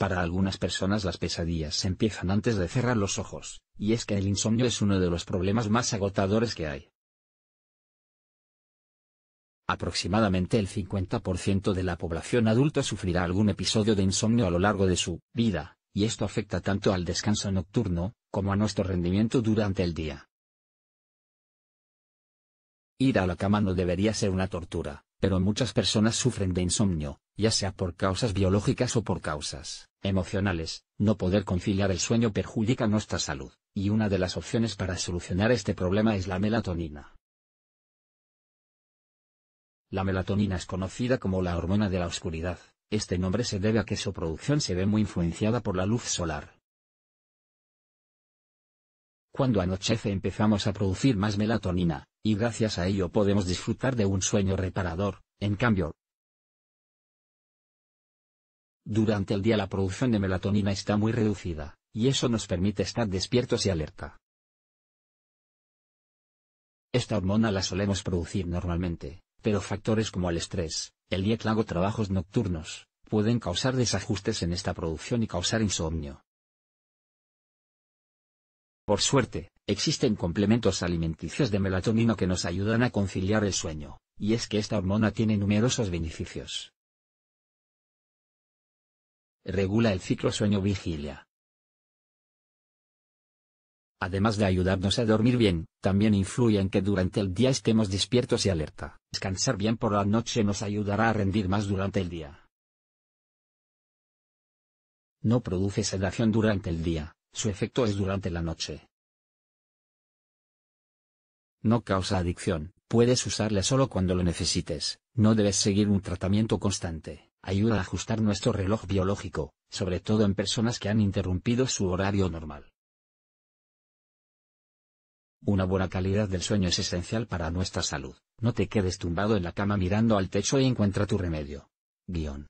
Para algunas personas las pesadillas se empiezan antes de cerrar los ojos, y es que el insomnio es uno de los problemas más agotadores que hay. Aproximadamente el 50% de la población adulta sufrirá algún episodio de insomnio a lo largo de su vida, y esto afecta tanto al descanso nocturno, como a nuestro rendimiento durante el día. Ir a la cama no debería ser una tortura, pero muchas personas sufren de insomnio, ya sea por causas biológicas o por causas emocionales, no poder conciliar el sueño perjudica nuestra salud, y una de las opciones para solucionar este problema es la melatonina. La melatonina es conocida como la hormona de la oscuridad, este nombre se debe a que su producción se ve muy influenciada por la luz solar. Cuando anochece empezamos a producir más melatonina, y gracias a ello podemos disfrutar de un sueño reparador, en cambio. Durante el día la producción de melatonina está muy reducida, y eso nos permite estar despiertos y alerta. Esta hormona la solemos producir normalmente, pero factores como el estrés, el día trabajos nocturnos, pueden causar desajustes en esta producción y causar insomnio. Por suerte, existen complementos alimenticios de melatonina que nos ayudan a conciliar el sueño, y es que esta hormona tiene numerosos beneficios. Regula el ciclo sueño-vigilia. Además de ayudarnos a dormir bien, también influye en que durante el día estemos despiertos y alerta. Descansar bien por la noche nos ayudará a rendir más durante el día. No produce sedación durante el día, su efecto es durante la noche. No causa adicción, puedes usarla solo cuando lo necesites, no debes seguir un tratamiento constante, ayuda a ajustar nuestro reloj biológico, sobre todo en personas que han interrumpido su horario normal. Una buena calidad del sueño es esencial para nuestra salud. No te quedes tumbado en la cama mirando al techo y encuentra tu remedio. Guión.